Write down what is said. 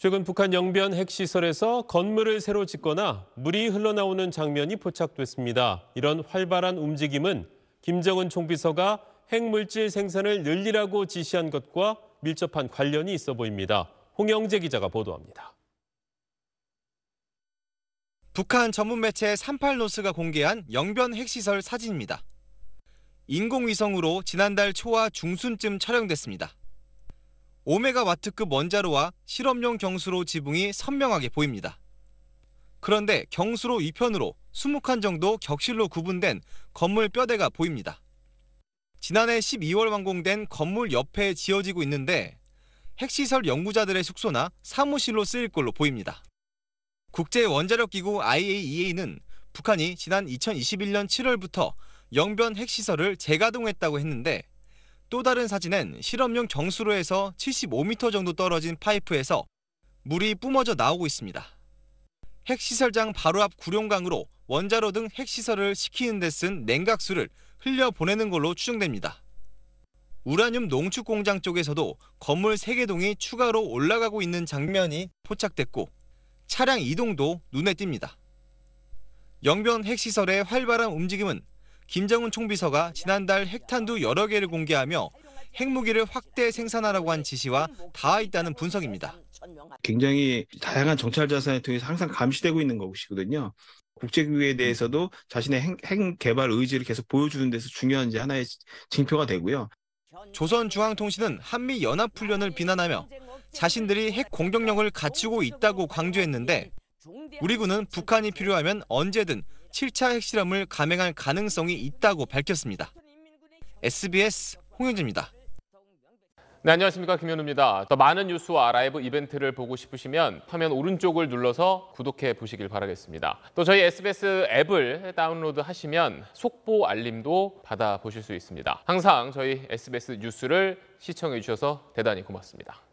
최근 북한 영변 핵시설에서 건물을 새로 짓거나 물이 흘러나오는 장면이 포착됐습니다. 이런 활발한 움직임은 김정은 총비서가 핵물질 생산을 늘리라고 지시한 것과 밀접한 관련이 있어 보입니다. 홍영재 기자가 보도합니다. 북한 전문 매체 38노스가 공개한 영변 핵시설 사진입니다. 인공위성으로 지난달 초와 중순쯤 촬영됐습니다. 오메가 와트급 원자로와 실험용 경수로 지붕이 선명하게 보입니다. 그런데 경수로 2편으로 20칸 정도 격실로 구분된 건물 뼈대가 보입니다. 지난해 12월 완공된 건물 옆에 지어지고 있는데 핵시설 연구자들의 숙소나 사무실로 쓰일 걸로 보입니다. 국제원자력기구 IAEA는 북한이 지난 2021년 7월부터 영변 핵시설을 재가동했다고 했는데 또 다른 사진엔 실험용 정수로에서 75m 정도 떨어진 파이프에서 물이 뿜어져 나오고 있습니다. 핵시설장 바로 앞 구룡강으로 원자로 등 핵시설을 식히는 데 쓴 냉각수를 흘려보내는 걸로 추정됩니다. 우라늄 농축 공장 쪽에서도 건물 3개동이 추가로 올라가고 있는 장면이 포착됐고 차량 이동도 눈에 띕니다. 영변 핵시설의 활발한 움직임은 김정은 총비서가 지난달 핵탄두 여러 개를 공개하며 핵무기를 확대 생산하라고 한 지시와 닿아 있다는 분석입니다. 굉장히 다양한 정찰 자산을 통해서 항상 감시되고 있는 것이거든요. 국제기구에 대해서도 자신의 핵, 핵 개발 의지를 계속 보여주는 데서 중요한 하나의 징표가 되고요. 조선중앙통신은 한미 연합훈련을 비난하며 자신들이 핵 공격력을 갖추고 있다고 강조했는데 우리 군은 북한이 필요하면 언제든 7차 핵실험을 감행할 가능성이 있다고 밝혔습니다. SBS 홍영재입니다. 네, 안녕하십니까 김현우입니다. 더 많은 뉴스와 라이브 이벤트를 보고 싶으시면 화면 오른쪽을 눌러서 구독해 보시길 바라겠습니다. 또 저희 SBS 앱을 다운로드 하시면 속보 알림도 받아 보실 수 있습니다. 항상 저희 SBS 뉴스를 시청해 주셔서 대단히 고맙습니다.